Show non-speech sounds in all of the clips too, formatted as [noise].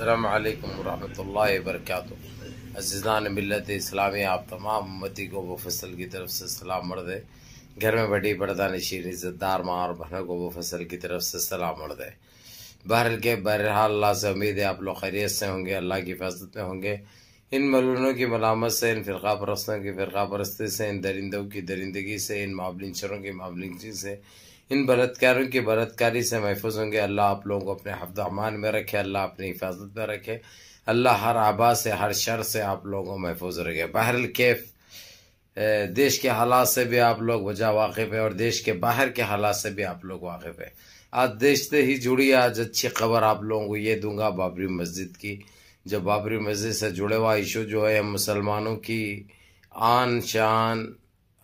अल्लाम वरहमल वर्क अज़ीज़ान मिलत इस्लामी आप तमाम उम्मती को वो फसल की तरफ से सलाम मर्द है घर में बड़ी बरदा नशीन इज़्ज़तदार माँ और बहनों को वो फसल की तरफ से सलाम मर है बहर के बहरहाल अल्लाह से उम्मीद है आप लोग खैरियत से होंगे अल्लाह की हिफाजत में होंगे इन मलूनों की मलामत से इन फ़िरका परस्तों की फ़िरका परस्ती से इन दरिंदों की दरिंदगी से इन मामलिनशरों की मामलिनगी से इन बलात्कारों के बलात्कारी से महफूज होंगे अल्लाह आप लोगों को अपने हफ्द अमान में रखे अल्लाह अपनी हिफाजत में रखे अल्लाह हर आबा से हर शर से आप लोगों को महफूज रखे बाहर कैफ देश के हालात से भी आप लोग वजह वाकिफ़ है और देश के बाहर के हालात से भी आप लोग वाकिफ़ है आज देश से ही जुड़ी आज अच्छी खबर आप लोगों को ये दूंगा बाबरी मस्जिद की जब बाबरी मस्जिद से जुड़े हुआ इशू जो है मुसलमानों की आन शान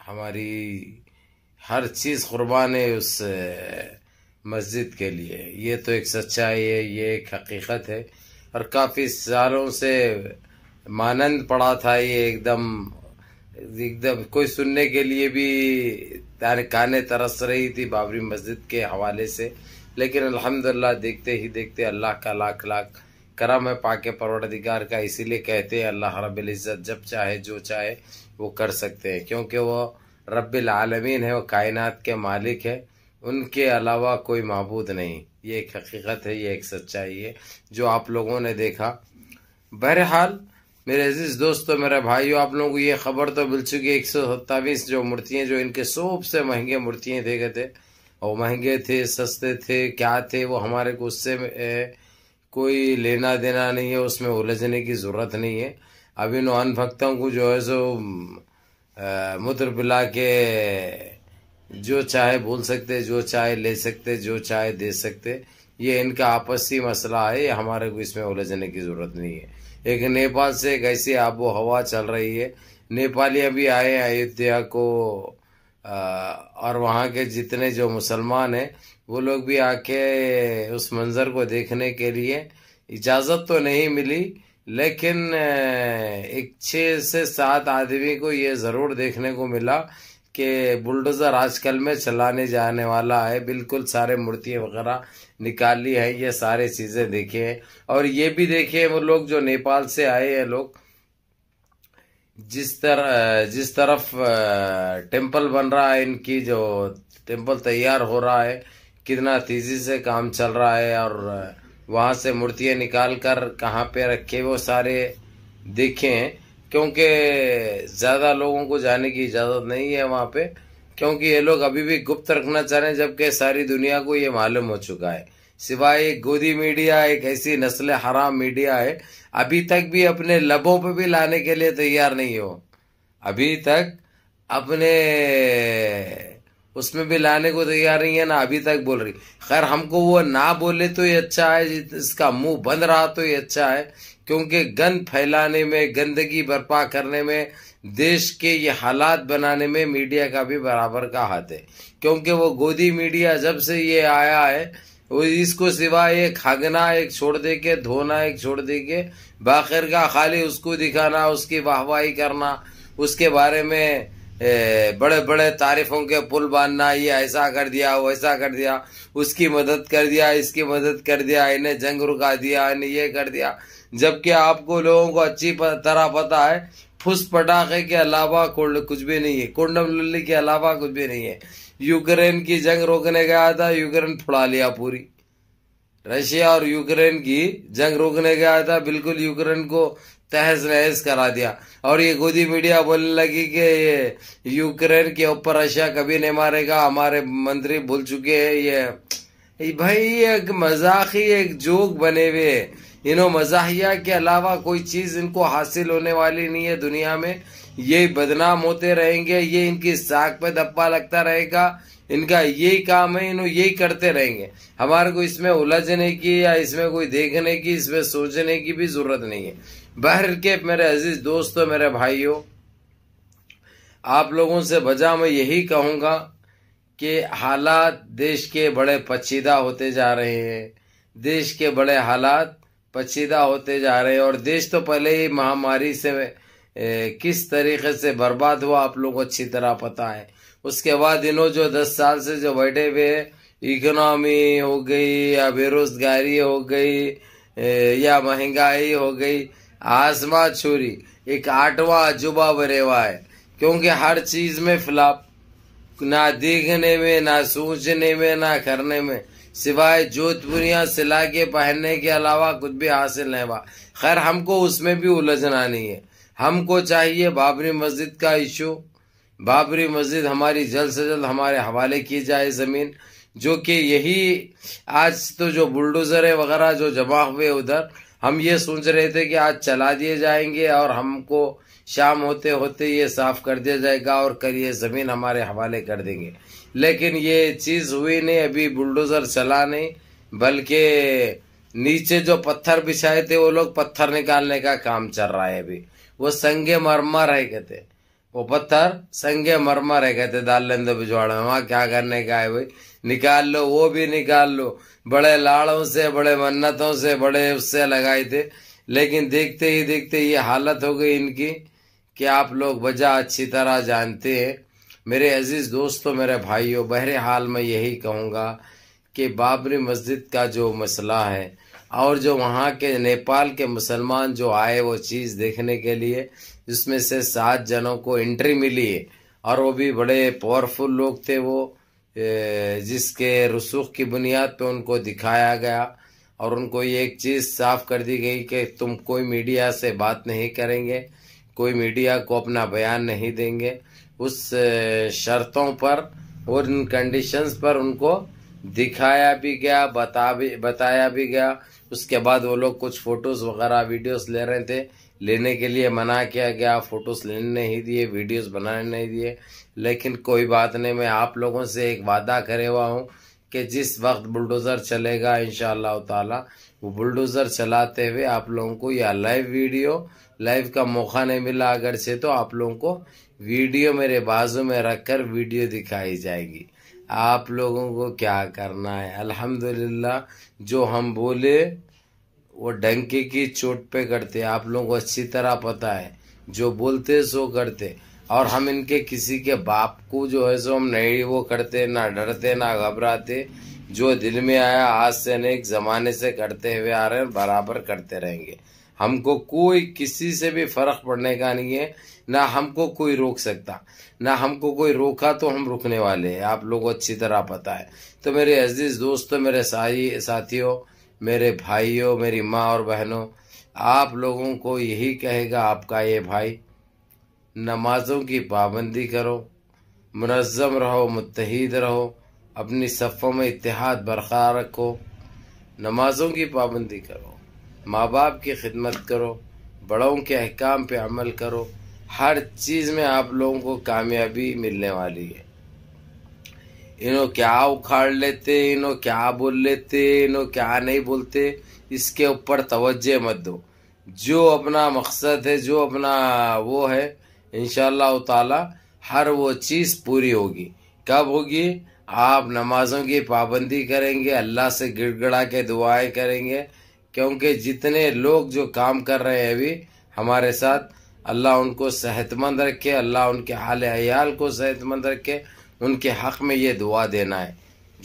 हमारी हर चीज़ कुर्बान है उस मस्जिद के लिए ये तो एक सच्चाई है ये एक हकीकत है और काफ़ी सालों से मानंद पड़ा था ये एकदम एकदम कोई सुनने के लिए भी काने तरस रही थी बाबरी मस्जिद के हवाले से लेकिन अल्हम्दुलिल्लाह देखते ही देखते अल्लाह का लाख लाख करम है पाके परवरदिगार का इसीलिए कहते हैं अल्लाह रब्ज़त जब चाहे जो चाहे वो कर सकते हैं क्योंकि वह रब्बिल आलमीन है वो कायनात के मालिक है उनके अलावा कोई मबूद नहीं ये एक हकीकत है ये एक सच्चाई है जो आप लोगों ने देखा बहरहाल मेरे अजीज़ दोस्तों मेरे भाइयों आप लोगों को ये खबर तो मिल चुकी है एक सौ सत्तावीस जो मूर्तियाँ जो इनके सबसे महंगे मूर्तियाँ देखे थे और महंगे थे सस्ते थे क्या थे वो हमारे को उससे कोई लेना देना नहीं है उसमें उलझने की ज़रूरत नहीं है अब इन अन भक्तों को जो है सो मुद्रबिला के जो चाहे बोल सकते जो चाहे ले सकते जो चाहे दे सकते ये इनका आपसी मसला है ये हमारे को इसमें उलझने की ज़रूरत नहीं है एक नेपाल से एक ऐसी आबो हवा चल रही है नेपाली अभी आए अयोध्या को और वहाँ के जितने जो मुसलमान हैं वो लोग भी आके उस मंज़र को देखने के लिए इजाज़त तो नहीं मिली लेकिन एक छः से सात आदमी को ये ज़रूर देखने को मिला कि बुलडोज़र आजकल में चलाने जाने वाला है बिल्कुल सारे मूर्तियाँ वगैरह निकाली है ये सारे चीज़ें देखे हैं और ये भी देखे हैं वो लोग जो नेपाल से आए हैं लोग जिस तरह जिस तरफ टेम्पल बन रहा है इनकी जो टेम्पल तैयार हो रहा है कितना तेज़ी से काम चल रहा है और वहां से मूर्तियां निकाल कर कहाँ पे रखे वो सारे देखें क्योंकि ज़्यादा लोगों को जाने की इजाज़त नहीं है वहाँ पे क्योंकि ये लोग अभी भी गुप्त रखना चाह रहे हैं जबकि सारी दुनिया को ये मालूम हो चुका है सिवाय एक गोदी मीडिया एक ऐसी नस्ल हराम मीडिया है अभी तक भी अपने लबों पे भी लाने के लिए तैयार नहीं हो अभी तक अपने उसमें भी लाने को तैयार नहीं है ना अभी तक बोल रही खैर हमको वो ना बोले तो ये अच्छा है इसका मुंह बंद रहा तो ये अच्छा है क्योंकि गंद फैलाने में गंदगी बर्पा करने में देश के ये हालात बनाने में मीडिया का भी बराबर का हाथ है क्योंकि वो गोदी मीडिया जब से ये आया है वो इसको सिवा एक खागना एक छोड़ दे के धोना एक छोड़ दे के बाखिर का खाली उसको दिखाना उसकी वाहवाही करना उसके बारे में ए, बड़े बड़े तारीफों के पुल बांधना ये ऐसा कर दिया वैसा कर दिया उसकी मदद कर दिया इसकी मदद कर दिया इन्हें जंग रुका दिया इन्हें ये कर दिया जबकि आपको लोगों को अच्छी तरह पता है फुस पटाखे के अलावा कुछ भी नहीं है कुंडम लुल्ली के अलावा कुछ भी नहीं है यूक्रेन की जंग रोकने गया था यूक्रेन फुड़ा लिया पूरी रशिया और यूक्रेन की जंग रोकने गया था बिल्कुल यूक्रेन को तहस नहस करा दिया और ये गोदी मीडिया बोलने लगी कि ये यूक्रेन के ऊपर रशिया कभी नहीं मारेगा हमारे मंत्री भूल चुके हैं ये भाई एक ही एक जोक बने हुए इनो मजाहिया के अलावा कोई चीज इनको हासिल होने वाली नहीं है दुनिया में ये बदनाम होते रहेंगे ये इनकी साख पे धप्पा लगता रहेगा इनका यही काम है इन्हों यही करते रहेंगे हमारे को इसमें उलझने की या इसमें कोई देखने की इसमें सोचने की भी जरूरत नहीं है बहर के मेरे अजीज़ दोस्तों मेरे भाइयों आप लोगों से बजा मैं यही कहूंगा कि हालात देश के बड़े पचीदा होते जा रहे हैं देश के बड़े हालात पचीदा होते जा रहे हैं और देश तो पहले ही महामारी से ए, किस तरीके से बर्बाद हुआ आप लोगों को अच्छी तरह पता है उसके बाद इन्हों जो दस साल से जो बैठे हुए इकोनॉमी हो गई या बेरोजगारी हो गई या महंगाई हो गई आजमा छोरी एक आठवा अजूबा बरेवा है क्योंकि हर चीज में फ्लाप ना देखने में ना सोचने में ना करने में सिवाय जोधपुरिया सिला के पहनने के अलावा कुछ भी हासिल नहीं हुआ खैर हमको उसमें भी उलझना नहीं है हमको चाहिए बाबरी मस्जिद का इशू बाबरी मस्जिद हमारी जल्द से जल्द हमारे हवाले की जाए ज़मीन जो कि यही आज तो जो बुलडोज़र वगैरह जो जमा हुए उधर हम ये सोच रहे थे कि आज चला दिए जाएंगे और हमको शाम होते होते ये साफ कर दिया जाएगा और कर ये ज़मीन हमारे हवाले कर देंगे लेकिन ये चीज़ हुई नहीं अभी बुलडोज़र चला नहीं बल्कि नीचे जो पत्थर बिछाए थे वो लोग पत्थर निकालने का काम चल रहा है अभी वो संगे मरमर है कहते वो पत्थर संगे मरमर है कहते डाल लेंदो पिछवाड़ा वहां क्या करने का है भाई निकाल लो वो भी निकाल लो बड़े लाड़ों से बड़े मन्नतों से बड़े उससे लगाए थे लेकिन देखते ही देखते ये हालत हो गई इनकी कि आप लोग वजह अच्छी तरह जानते हैं मेरे अजीज़ दोस्तों तो मेरे भाइयों हाल मैं यही कहूँगा कि बाबरी मस्जिद का जो मसला है और जो वहाँ के नेपाल के मुसलमान जो आए वो चीज़ देखने के लिए जिसमें से सात जनों को एंट्री मिली है और वो भी बड़े पावरफुल लोग थे वो जिसके रसूख की बुनियाद पे उनको दिखाया गया और उनको ये एक चीज़ साफ कर दी गई कि तुम कोई मीडिया से बात नहीं करेंगे कोई मीडिया को अपना बयान नहीं देंगे उस शर्तों पर और इन कंडीशंस पर उनको दिखाया भी गया बता भी बताया भी गया उसके बाद वो लोग कुछ फ़ोटोज़ वगैरह वीडियोस ले रहे थे लेने के लिए मना किया गया फ़ोटोज़ लेने नहीं दिए वीडियोस बनाने नहीं दिए लेकिन कोई बात नहीं मैं आप लोगों से एक वादा करे हुआ हूँ कि जिस वक्त बुलडोज़र चलेगा इन ताला वो बुलडोज़र चलाते हुए आप लोगों को या लाइव वीडियो लाइव का मौका नहीं मिला अगर से तो आप लोगों को वीडियो मेरे बाजू में रखकर वीडियो दिखाई जाएगी आप लोगों को क्या करना है अल्हम्दुलिल्लाह जो हम बोले वो डंके की चोट पे करते आप लोगों को अच्छी तरह पता है जो बोलते सो करते और हम इनके किसी के बाप को जो है सो हम नहीं वो करते ना डरते ना घबराते जो दिल में आया आज से नहीं जमाने से करते हुए आ रहे हैं बराबर करते रहेंगे हमको कोई किसी से भी फर्क पड़ने का नहीं है ना हमको कोई रोक सकता ना हमको कोई रोका तो हम रुकने वाले हैं आप लोगों को अच्छी तरह पता है तो मेरे अजीज़ दोस्तों मेरे साई साथियों मेरे भाइयों मेरी माँ और बहनों आप लोगों को यही कहेगा आपका ये भाई नमाज़ों की पाबंदी करो मनज़म रहो मुतहद रहो अपनी सफ़ों में इतिहाद बरकरार रखो नमाज़ों की पाबंदी करो माँ बाप की खिदमत करो बड़ों के अहकाम पे अमल करो हर चीज़ में आप लोगों को कामयाबी मिलने वाली है इनो क्या उखाड़ लेते इनो क्या बोल लेते इनो क्या नहीं बोलते इसके ऊपर तवज्जो मत दो जो अपना मकसद है जो अपना वो है इन ताला हर वो चीज़ पूरी होगी कब होगी आप नमाज़ों की पाबंदी करेंगे अल्लाह से गिड़गड़ा के दुआएं करेंगे क्योंकि जितने लोग जो काम कर रहे हैं अभी हमारे साथ अल्लाह उनको सेहतमंद रखे अल्लाह उनके आल अयाल को सेहतमंद रखे उनके हक़ में ये दुआ देना है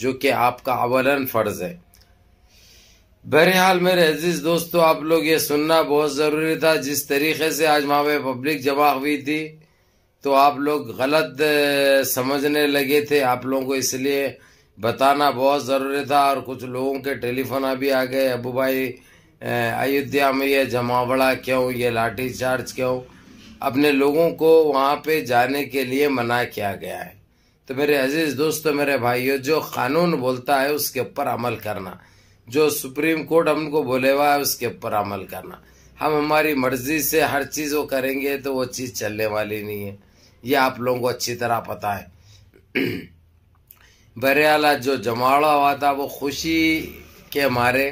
जो कि आपका अवलन फ़र्ज़ है बहरहाल मेरे अजीज दोस्तों आप लोग ये सुनना बहुत ज़रूरी था जिस तरीके से आज वहाँ पे पब्लिक जमा हुई थी तो आप लोग गलत समझने लगे थे आप लोगों को इसलिए बताना बहुत ज़रूरी था और कुछ लोगों के टेलीफोन अभी आ गए अबू भाई अयोध्या में ये जमावड़ा क्यों ये लाठी चार्ज क्यों अपने लोगों को वहाँ पे जाने के लिए मना किया गया है तो मेरे अजीज़ दोस्तों मेरे भाइयों जो कानून बोलता है उसके ऊपर अमल करना जो सुप्रीम कोर्ट हमको बोले हुआ है उसके ऊपर अमल करना हम हमारी मर्जी से हर चीज़ वो करेंगे तो वो चीज़ चलने वाली नहीं है ये आप लोगों को अच्छी तरह पता है [clears throat] बरेला जो जमाड़ा हुआ था वो खुशी के मारे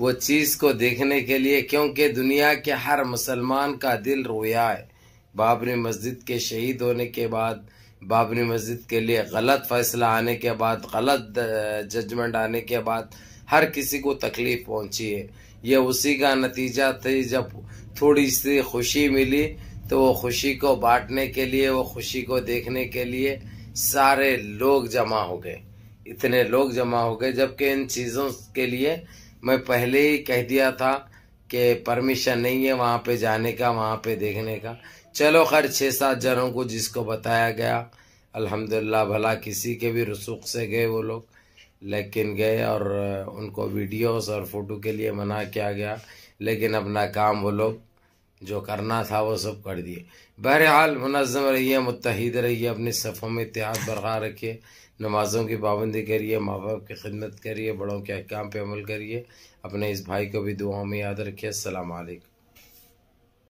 वो चीज़ को देखने के लिए क्योंकि दुनिया के हर मुसलमान का दिल रोया है बाबरी मस्जिद के शहीद होने के बाद बाबरी मस्जिद के लिए गलत फैसला आने के बाद गलत जजमेंट आने के बाद हर किसी को तकलीफ पहुंची है ये उसी का नतीजा थी जब थोड़ी सी खुशी मिली तो वो खुशी को बांटने के लिए वो खुशी को देखने के लिए सारे लोग जमा हो गए इतने लोग जमा हो गए जबकि इन चीज़ों के लिए मैं पहले ही कह दिया था कि परमिशन नहीं है वहाँ पे जाने का वहाँ पे देखने का चलो खैर छः सात जनों को जिसको बताया गया अल्हम्दुलिल्लाह भला किसी के भी रसूख से गए वो लोग लेकिन गए और उनको वीडियोस और फ़ोटो के लिए मना किया गया लेकिन अपना काम वो लोग जो करना था वो सब कर दिए बहरहाल मुनज़म रहिए मुतहद रहिए अपने सफ़ों में इतिहास बरकरार रखिए नमाज़ों की पाबंदी करिए माँ बाप की खिदमत करिए बड़ों के अहकाम पर अमल करिए अपने इस भाई को भी दुआओं में याद रखिए अल्लाम